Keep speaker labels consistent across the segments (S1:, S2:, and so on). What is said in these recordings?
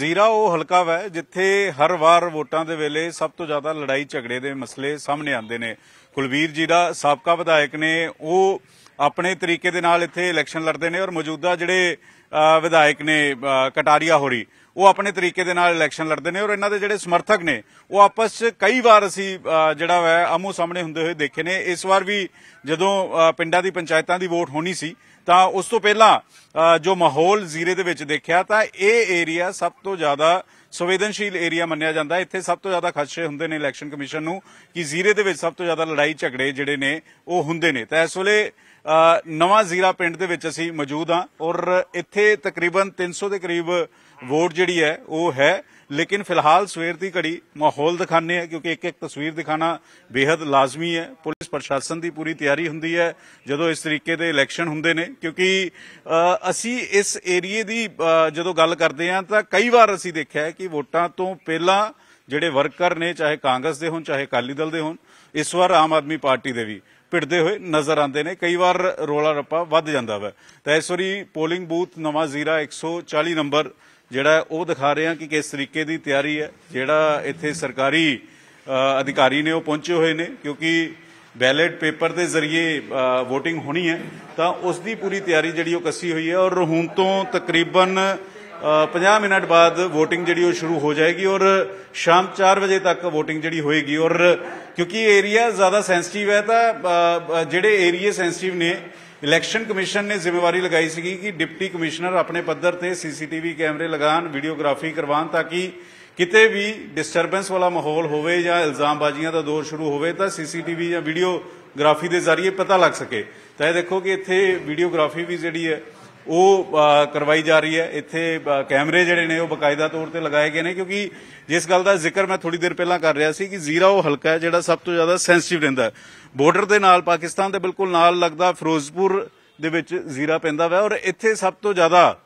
S1: ਜ਼ੀਰਾ ਉਹ ਹਲਕਾ ਵੈ ਜਿੱਥੇ ਹਰ ਵਾਰ ਵੋਟਾਂ ਦੇ ਵੇਲੇ ਸਭ ਤੋਂ ਜ਼ਿਆਦਾ ਲੜਾਈ ਝਗੜੇ ਦੇ ਮਸਲੇ ਸਾਹਮਣੇ ਆਉਂਦੇ ਨੇ ਕੁਲਵੀਰ ਜੀ ਦਾ ਸਾਬਕਾ ਵਿਧਾਇਕ ਨੇ ਉਹ ਆਪਣੇ ਤਰੀਕੇ ਦੇ ਨਾਲ ਇੱਥੇ ਇਲੈਕਸ਼ਨ ਲੜਦੇ ਨੇ ਔਰ ਮੌਜੂਦਾ ਜਿਹੜੇ ਵਿਧਾਇਕ ਨੇ ਕਟਾਰੀਆ ਹੋਰੀ ਉਹ ਆਪਣੇ ਤਰੀਕੇ ਦੇ ਨਾਲ ਇਲੈਕਸ਼ਨ ਲੜਦੇ ਨੇ ਔਰ ਇਹਨਾਂ ਦੇ ਜਿਹੜੇ ਸਮਰਥਕ ਨੇ ਉਹ ਆਪਸ 'ਚ ਕਈ ਵਾਰ ਅਸੀਂ ਜਿਹੜਾ ਵੈ ਆਮੋ ਸਾਹਮਣੇ ਹੁੰਦੇ ਹੋਏ ਦੇਖੇ ਨੇ ਇਸ ਵਾਰ ਵੀ ਜਦੋਂ ਪਿੰਡਾਂ ਦੀ ਪੰਚਾਇਤਾਂ ਦੀ ਵੋਟ ਹੋਣੀ ਸੀ ਤਾਂ ਉਸ ਤੋਂ ਪਹਿਲਾਂ ਜੋ ਮਾਹੌਲ ਜ਼ੀਰੇ ਦੇ ਵਿੱਚ ਦੇਖਿਆ ਤਾਂ ਇਹ ਏਰੀਆ ਸਭ ਤੋਂ ਜ਼ਿਆਦਾ ਸੰਵੇਦਨਸ਼ੀਲ ਏਰੀਆ ਮੰਨਿਆ ਜਾਂਦਾ ਇੱਥੇ ਸਭ ਤੋਂ ਜ਼ਿਆਦਾ ਖਰਚੇ ਹੁੰਦੇ ਨੇ ਇਲੈਕਸ਼ਨ ਕਮਿਸ਼ਨ ਨੂੰ ਕਿ ਜ਼ੀਰੇ ਦੇ ਵਿੱਚ ਸਭ ਤੋਂ ਜ਼ਿਆਦਾ ਲੜਾਈ ਝਗੜੇ ਜਿਹੜੇ ਨੇ ਉਹ ਹੁੰਦੇ ਨੇ ਤਾਂ ਇਸ ਵੇਲੇ ਨਵਾਂ ਜ਼ੀਰਾ ਪਿੰਡ ਦੇ ਵਿੱਚ ਅਸੀਂ ਮੌਜੂਦ ਹਾਂ ਔਰ ਇੱਥੇ ਤਕਰੀਬਨ 300 ਦੇ ਕਰੀਬ ਵੋਟ ਜਿਹੜੀ ਹੈ ਉਹ ਹੈ ਲੇਕਿਨ ਫਿਲਹਾਲ ਸਵੇਰ ਦੀ ਘੜੀ ਮਾਹੌਲ ਦਿਖਾਣੇ ਆ ਕਿਉਂਕਿ ਇੱਕ ਇੱਕ ਤਸਵੀਰ ਦਿਖਾਣਾ ਬੇहद ਲਾਜ਼ਮੀ ਹੈ ਪੁਲਿਸ ਪ੍ਰਸ਼ਾਸਨ ਦੀ ਪੂਰੀ ਤਿਆਰੀ ਹੁੰਦੀ ਹੈ ਜਦੋਂ ਇਸ ਤਰੀਕੇ ਦੇ ਇਲੈਕਸ਼ਨ ਹੁੰਦੇ ਨੇ ਕਿਉਂਕਿ ਅਸੀਂ ਇਸ ਏਰੀਏ ਦੀ ਜਦੋਂ ਗੱਲ ਕਰਦੇ ਆ ਤਾਂ ਕਈ ਵਾਰ ਅਸੀਂ ਦੇਖਿਆ ਹੈ ਕਿ ਵੋਟਾਂ ਤੋਂ ਪਹਿਲਾਂ ਜਿਹੜੇ ਵਰਕਰ ਨੇ ਚਾਹੇ ਕਾਂਗਰਸ ਦੇ ਹੋਣ ਚਾਹੇ ਅਕਾਲੀ ਦਲ ਦੇ ਹੋਣ ਇਸ ਵਾਰ ਆਮ ਆਦਮੀ ਪਾਰਟੀ ਦੇ ਵੀ ਭਿੜਦੇ ਹੋਏ ਨਜ਼ਰ ਆਉਂਦੇ ਨੇ ਕਈ ਵਾਰ ਰੋਲਾ ਰੱਪਾ ਵੱਧ ਜਾਂਦਾ ਵਾ ਤਾਂ ਇਸ ਵਾਰੀ ਪੋਲਿੰਗ ਬੂਥ ਨਵਾਂ ਜ਼ੀਰਾ 140 ਨੰਬਰ ਜਿਹੜਾ ਉਹ ਦਿਖਾ ਰਹੇ ਆ ਕਿ ਕਿਸ ਤਰੀਕੇ ਦੀ ਤਿਆਰੀ ਹੈ ਜਿਹੜਾ ਇੱਥੇ ਸਰਕਾਰੀ ਅਧਿਕਾਰੀ ਨੇ ਉਹ ਪਹੁੰਚੇ ਹੋਏ ਨੇ ਕਿਉਂਕਿ ਬੈਲਟ ਪੇਪਰ ਦੇ ਜ਼ਰੀਏ VOTING ਹੋਣੀ ਹੈ ਤਾਂ ਉਸ ਦੀ ਪੂਰੀ ਤਿਆਰੀ ਜਿਹੜੀ ਉਹ ਕੱਸੀ ਹੋਈ ਹੈ ਔਰ ਹੁਣ ਤੋਂ ਤਕਰੀਬਨ 50 ਮਿੰਟ ਬਾਅਦ VOTING ਜਿਹੜੀ ਉਹ ਸ਼ੁਰੂ ਹੋ ਜਾਏਗੀ ਔਰ ਸ਼ਾਮ 4 ਵਜੇ ਤੱਕ VOTING ਜਿਹੜੀ ਹੋਏਗੀ ਔਰ ਕਿਉਂਕਿ ਏਰੀਆ ਜ਼ਿਆਦਾ ਸੈਂਸਿਟਿਵ ਹੈ ਤਾਂ ਜਿਹੜੇ ਏਰੀਆ ਸੈਂਸਿਟਿਵ ਨੇ ਇਲੈਕਸ਼ਨ ਕਮਿਸ਼ਨ ਨੇ ਜ਼ਿੰਮੇਵਾਰੀ ਲਗਾਈ ਸੀਗੀ ਕਿ ਡਿਪਟੀ ਕਮਿਸ਼ਨਰ ਆਪਣੇ ਪੱਧਰ ਤੇ ਸੀਸੀਟੀਵੀ ਕੈਮਰੇ ਲਗਾਣ ਵੀਡੀਓਗ੍ਰਾਫੀ ਕਰਵਾਣ ਤਾਂ ਕਿ ਕਿਤੇ ਵੀ ਡਿਸਟਰਬੈਂਸ ਵਾਲਾ ਮਾਹੌਲ ਹੋਵੇ ਜਾਂ ਇਲਜ਼ਾਮਬਾਜ਼ੀਆਂ ਦਾ ਦੌਰ ਸ਼ੁਰੂ ਹੋਵੇ ਤਾਂ ਸੀਸੀਟੀਵੀ ਜਾਂ ਵੀਡੀਓਗ੍ਰਾਫੀ ਦੇ ਜ਼ਰੀਏ ਪਤਾ ਲੱਗ ਸਕੇ ਤਾਂ ਇਹ ਦੇਖੋ ਕਿ ਇੱਥੇ ਵੀਡੀਓਗ੍ਰਾਫੀ ਵੀ ਜਿਹੜੀ ਹੈ ਉਹ ਕਰਵਾਈ ਜਾ ਰਹੀ ਹੈ ਇੱਥੇ ਕੈਮਰੇ ਜਿਹੜੇ ਨੇ ਉਹ ਬਕਾਇਦਾ ਤੌਰ ਤੇ ਲਗਾਏ ਗਏ ਨੇ ਕਿਉਂਕਿ ਜਿਸ ਗੱਲ ਦਾ ਜ਼ਿਕਰ ਮੈਂ ਥੋੜੀ ਦੇਰ ਪਹਿਲਾਂ ਕਰ ਰਿਹਾ ਸੀ ਕਿ ਜ਼ੀਰਾ ਉਹ ਹਲਕਾ ਹੈ ਜਿਹੜਾ ਸਭ ਤੋਂ ਜ਼ਿਆਦਾ ਸੈਂਸਿਟਿਵ ਰਹਿੰਦਾ ਹੈ ਬਾਰਡਰ ਦੇ ਨਾਲ ਪਾਕਿਸਤਾਨ ਦੇ ਬਿਲਕੁਲ ਨਾਲ ਲੱਗਦਾ ਫਿਰੋਜ਼ਪੁਰ ਦੇ ਵਿੱਚ ਜ਼ੀਰਾ ਪੈਂਦਾ ਹੈ ਔਰ ਇੱਥੇ ਸਭ ਤੋਂ ਜ਼ਿਆਦਾ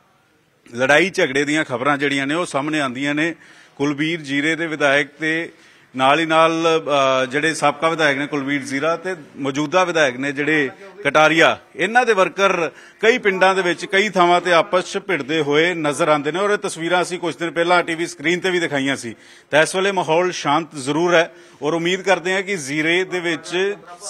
S1: ਲੜਾਈ ਝਗੜੇ ਦੀਆਂ ਖਬਰਾਂ ਜਿਹੜੀਆਂ ਨੇ ਉਹ ਸਾਹਮਣੇ ਆਉਂਦੀਆਂ ਨੇ ਕੁਲਬੀਰ ਜੀਰੇ ਦੇ ਵਿਧਾਇਕ ਤੇ ਨਾਲ ਹੀ ਨਾਲ ਜਿਹੜੇ ਸਾਬਕਾ ਵਿਧਾਇਕ ਨੇ ਕੁਲਵੀਰ ਜ਼ੀਰਾ ਤੇ ਮੌਜੂਦਾ ਵਿਧਾਇਕ ਨੇ ਜਿਹੜੇ ਕਟਾਰੀਆ ਇਹਨਾਂ ਦੇ ਵਰਕਰ ਕਈ ਪਿੰਡਾਂ ਦੇ ਵਿੱਚ ਕਈ ਥਾਵਾਂ ਤੇ ਆਪਸ 'ਚ ਭਿੜਦੇ ਹੋਏ ਨਜ਼ਰ ਆਉਂਦੇ ਨੇ ਔਰ ਇਹ ਤਸਵੀਰਾਂ ਅਸੀਂ ਕੁਝ ਦਿਨ ਪਹਿਲਾਂ ਟੀਵੀ ਸਕਰੀਨ ਤੇ ਵੀ ਦਿਖਾਈਆਂ ਸੀ ਤਾਂ ਇਸ ਵੇਲੇ ਮਾਹੌਲ ਸ਼ਾਂਤ ਜ਼ਰੂਰ ਹੈ ਔਰ ਉਮੀਦ ਕਰਦੇ ਹਾਂ ਕਿ ਜ਼ੀਰੇ ਦੇ ਵਿੱਚ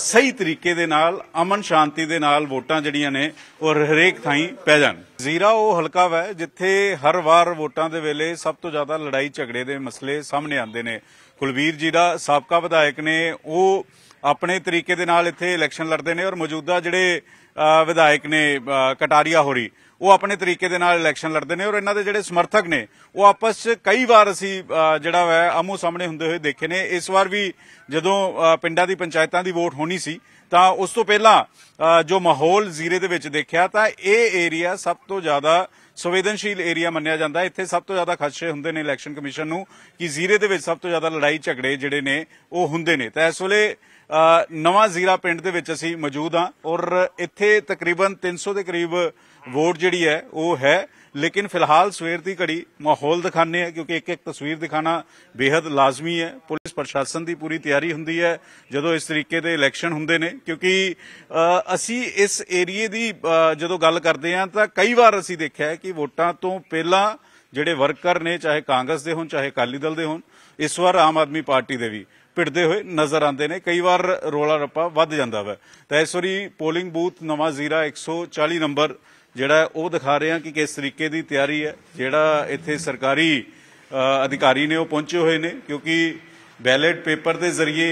S1: ਸਹੀ ਤਰੀਕੇ ਦੇ ਨਾਲ ਅਮਨ ਸ਼ਾਂਤੀ ਦੇ ਨਾਲ ਵੋਟਾਂ ਜਿਹੜੀਆਂ ਨੇ ਔਰ ਹਰੇਕ ਥਾਈਂ ਪੈ ਜਾਣ ਜ਼ੀਰਾ ਉਹ ਹਲਕਾ ਹੈ ਜਿੱਥੇ ਹਰ ਵਾਰ ਵੋਟਾਂ ਦੇ ਵੇਲੇ ਸਭ ਤੋਂ ਜ਼ਿਆਦਾ ਲੜਾਈ ਝਗੜੇ ਦੇ ਮਸਲੇ ਸਾਹਮਣੇ ਆਉਂਦੇ ਨੇ ਕੁਲਵੀਰ ਜੀ ਦਾ ਸਾਬਕਾ ਵਿਧਾਇਕ ਨੇ ਉਹ ਆਪਣੇ ਤਰੀਕੇ ਦੇ ਨਾਲ ਇੱਥੇ ਇਲੈਕਸ਼ਨ ਲੜਦੇ ਨੇ ਔਰ ਮੌਜੂਦਾ ਜਿਹੜੇ ਵਿਧਾਇਕ ਨੇ ਕਟਾਰੀਆ ਹੋਰੀ ਉਹ ਆਪਣੇ ਤਰੀਕੇ ਦੇ ਨਾਲ ਇਲੈਕਸ਼ਨ ਲੜਦੇ ਨੇ ਔਰ ਇਹਨਾਂ ਦੇ ਜਿਹੜੇ ਸਮਰਥਕ ਨੇ ਉਹ ਆਪਸ ਵਿੱਚ ਕਈ ਵਾਰ ਅਸੀਂ ਜਿਹੜਾ ਹੈ ਆਮੋ ਸਾਹਮਣੇ ਹੁੰਦੇ ਹੋਏ ਦੇਖੇ ਨੇ ਇਸ ਵਾਰ ਵੀ ਜਦੋਂ ਪਿੰਡਾਂ ਦੀ ਪੰਚਾਇਤਾਂ ਦੀ ਵੋਟ ਹੋਣੀ ਸੀ ਤਾਂ ਉਸ ਤੋਂ ਪਹਿਲਾਂ ਜੋ ਮਾਹੌਲ ਜ਼ੀਰੇ ਦੇ ਵਿੱਚ ਦੇਖਿਆ ਤਾਂ ਇਹ ਏਰੀਆ ਸਭ ਤੋਂ ਜ਼ਿਆਦਾ ਸੰਵੇਦਨਸ਼ੀਲ ਏਰੀਆ ਮੰਨਿਆ ਜਾਂਦਾ ਹੈ ਇੱਥੇ ਸਭ ਤੋਂ ਜ਼ਿਆਦਾ ਖਰਚੇ ਹੁੰਦੇ ਨੇ ਇਲੈਕਸ਼ਨ ਕਮਿਸ਼ਨ ਨੂੰ ਕਿ ਜ਼ੀਰੇ ਦੇ ਵਿੱਚ ਸਭ ਤੋਂ ਜ਼ਿਆਦਾ ਲੜਾਈ ਝਗੜੇ ਜਿਹੜੇ ਨੇ ਉਹ ਹੁੰਦੇ ਨੇ ਤਾਂ ਇਸ ਵੇਲੇ ਨਵਾਂ ਜ਼ੀਰਾ ਪਿੰਡ ਦੇ ਵਿੱਚ ਅਸੀਂ ਮੌਜੂਦ ਹਾਂ ਔਰ ਇੱਥੇ ਤਕਰੀਬਨ 300 ਦੇ ਕਰੀਬ ਵੋਟ ਜਿਹੜੀ ਹੈ ਉਹ ਹੈ ਲੇਕਿਨ ਫਿਲਹਾਲ ਸਵੇਰ ਦੀ ਘੜੀ ਮਾਹੌਲ ਦਿਖਾਣੇ ਆ ਕਿਉਂਕਿ ਇੱਕ ਇੱਕ ਤਸਵੀਰ ਦਿਖਾਣਾ ਬੇहद ਲਾਜ਼ਮੀ ਹੈ ਪੁਲਿਸ ਪ੍ਰਸ਼ਾਸਨ ਦੀ ਪੂਰੀ ਤਿਆਰੀ ਹੁੰਦੀ ਹੈ ਜਦੋਂ ਇਸ ਤਰੀਕੇ ਦੇ ਇਲੈਕਸ਼ਨ ਹੁੰਦੇ ਨੇ ਕਿਉਂਕਿ ਅਸੀਂ ਇਸ ਏਰੀਏ ਦੀ ਜਦੋਂ ਗੱਲ ਕਰਦੇ ਆ ਤਾਂ ਕਈ ਵਾਰ ਅਸੀਂ ਦੇਖਿਆ ਹੈ ਕਿ ਵੋਟਾਂ ਤੋਂ ਪਹਿਲਾਂ ਜਿਹੜੇ ਵਰਕਰ ਨੇ ਚਾਹੇ ਕਾਂਗਰਸ ਦੇ ਹੋਣ ਚਾਹੇ ਅਕਾਲੀ ਦਲ ਦੇ ਹੋਣ ਇਸ ਵਾਰ ਆਮ ਆਦਮੀ ਪਾਰਟੀ ਦੇ ਵੀ ਭਿੜਦੇ ਹੋਏ ਨਜ਼ਰ ਆਉਂਦੇ ਨੇ ਕਈ ਵਾਰ ਰੋਲਾ ਰੱਪਾ ਵੱਧ ਜਾਂਦਾ ਵਾ ਤਾਂ ਇਸ ਵਾਰੀ ਪੋਲਿੰਗ ਬੂਥ ਨਵਾਂ ਜ਼ੀਰਾ 140 ਨੰਬਰ ਜਿਹੜਾ ਉਹ ਦਿਖਾ ਰਹੇ ਆ ਕਿ ਕਿਸ ਤਰੀਕੇ ਦੀ ਤਿਆਰੀ ਹੈ ਜਿਹੜਾ ਇੱਥੇ ਸਰਕਾਰੀ ਅਧਿਕਾਰੀ ਨੇ ਉਹ ਪਹੁੰਚੇ ਹੋਏ ਨੇ ਕਿਉਂਕਿ ਬੈਲਟ ਪੇਪਰ ਦੇ ਜ਼ਰੀਏ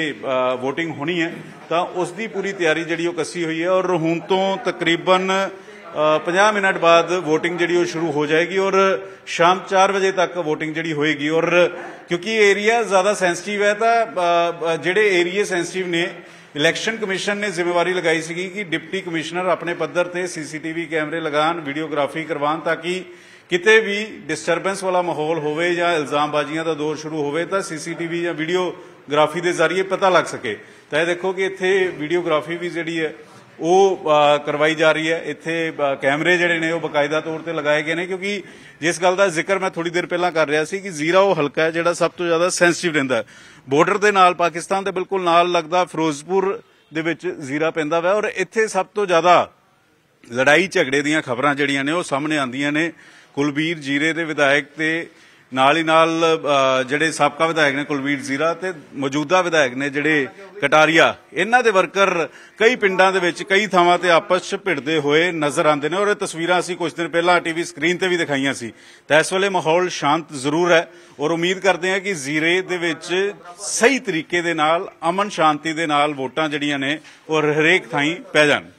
S1: VOTING ਹੋਣੀ ਹੈ ਤਾਂ ਉਸ ਦੀ ਪੂਰੀ ਤਿਆਰੀ ਜਿਹੜੀ ਉਹ ਕੱਸੀ ਹੋਈ ਹੈ ਔਰ ਹੁਣ ਤੋਂ ਤਕਰੀਬਨ 50 ਮਿੰਟ ਬਾਅਦ VOTING ਜਿਹੜੀ ਉਹ ਸ਼ੁਰੂ ਹੋ ਜਾਏਗੀ ਔਰ ਸ਼ਾਮ 4 ਵਜੇ ਤੱਕ VOTING ਜਿਹੜੀ ਹੋਏਗੀ ਔਰ ਕਿਉਂਕਿ ਏਰੀਆ ਜ਼ਿਆਦਾ ਸੈਂਸਿਟਿਵ ਹੈ ਤਾਂ ਜਿਹੜੇ ਏਰੀਆ ਸੈਂਸਿਟਿਵ ਨੇ ਇਲੈਕਸ਼ਨ ਕਮਿਸ਼ਨ ਨੇ ਜ਼ਿੰਮੇਵਾਰੀ ਲਗਾਈ ਸੀਗੀ ਕਿ ਡਿਪਟੀ ਕਮਿਸ਼ਨਰ ਆਪਣੇ ਪੱਧਰ ਤੇ ਸੀਸੀਟੀਵੀ ਕੈਮਰੇ ਲਗਾਣ ਵੀਡੀਓਗ੍ਰਾਫੀ ਕਰਵਾਣ ਤਾਂ ਕਿ ਕਿਤੇ ਵੀ ਡਿਸਟਰਬੈਂਸ ਵਾਲਾ ਮਾਹੌਲ ਹੋਵੇ ਜਾਂ ਇਲਜ਼ਾਮਬਾਜ਼ੀਆਂ ਦਾ ਦੌਰ ਸ਼ੁਰੂ ਹੋਵੇ ਤਾਂ ਸੀਸੀਟੀਵੀ ਜਾਂ ਵੀਡੀਓਗ੍ਰਾਫੀ ਦੇ ਜ਼ਰੀਏ ਪਤਾ ਲੱਗ ਸਕੇ ਤਾਂ ਇਹ ਦੇਖੋ ਕਿ ਇੱਥੇ ਵੀਡੀਓਗ੍ਰਾਫੀ ਵੀ ਜਿਹੜੀ ਹੈ ਉਹ ਕਰਵਾਈ ਜਾ ਰਹੀ ਹੈ ਇੱਥੇ ਕੈਮਰੇ ਜਿਹੜੇ ਨੇ ਉਹ ਬਕਾਇਦਾ ਤੌਰ ਤੇ ਲਗਾਏ ਗਏ ਨੇ ਕਿਉਂਕਿ ਜਿਸ ਗੱਲ ਦਾ ਜ਼ਿਕਰ ਮੈਂ ਥੋੜੀ ਦੇਰ ਪਹਿਲਾਂ ਕਰ ਰਿਹਾ ਸੀ ਕਿ ਜ਼ੀਰਾ ਉਹ ਹਲਕਾ ਹੈ ਜਿਹੜਾ ਸਭ ਤੋਂ ਜ਼ਿਆਦਾ ਸੈਂਸਿਟਿਵ ਰਹਿੰਦਾ ਹੈ ਬਾਰਡਰ ਦੇ ਨਾਲ ਪਾਕਿਸਤਾਨ ਦੇ ਬਿਲਕੁਲ ਨਾਲ ਲੱਗਦਾ ਫਿਰੋਜ਼ਪੁਰ ਦੇ ਵਿੱਚ ਜ਼ੀਰਾ ਪੈਂਦਾ ਵਾ ਔਰ ਇੱਥੇ ਸਭ ਤੋਂ ਜ਼ਿਆਦਾ ਲੜਾਈ ਝਗੜੇ ਦੀਆਂ ਖਬਰਾਂ ਜਿਹੜੀਆਂ ਨੇ ਉਹ ਸਾਹਮਣੇ ਆਉਂਦੀਆਂ ਨੇ ਕੁਲਬੀਰ ਜੀਰੇ ਦੇ ਵਿਧਾਇਕ ਤੇ ਨਾਲ ਹੀ ਨਾਲ ਜਿਹੜੇ ਸਾਬਕਾ ਵਿਧਾਇਕ ਨੇ ਕੁਲਵੀਰ ਜ਼ੀਰਾ ਤੇ ਮੌਜੂਦਾ ਵਿਧਾਇਕ ਨੇ ਜਿਹੜੇ ਕਟਾਰੀਆ ਇਹਨਾਂ ਦੇ ਵਰਕਰ ਕਈ ਪਿੰਡਾਂ ਦੇ ਵਿੱਚ ਕਈ ਥਾਵਾਂ ਤੇ ਆਪਸ 'ਚ ਭਿੜਦੇ ਹੋਏ ਨਜ਼ਰ ਆਉਂਦੇ ਨੇ ਔਰ ਇਹ ਤਸਵੀਰਾਂ ਅਸੀਂ ਕੁਝ ਦਿਨ ਪਹਿਲਾਂ ਟੀਵੀ ਸਕਰੀਨ ਤੇ ਵੀ ਦਿਖਾਈਆਂ ਸੀ ਤਾਂ ਇਸ ਵੇਲੇ ਮਾਹੌਲ ਸ਼ਾਂਤ ਜ਼ਰੂਰ ਹੈ ਔਰ ਉਮੀਦ ਕਰਦੇ ਹਾਂ ਕਿ ਜ਼ੀਰੇ ਦੇ ਵਿੱਚ ਸਹੀ ਤਰੀਕੇ ਦੇ ਨਾਲ ਅਮਨ ਸ਼ਾਂਤੀ ਦੇ ਨਾਲ ਵੋਟਾਂ ਜਿਹੜੀਆਂ ਨੇ ਔਰ ਹਰੇਕ ਥਾਈਂ ਪੈ ਜਾਣ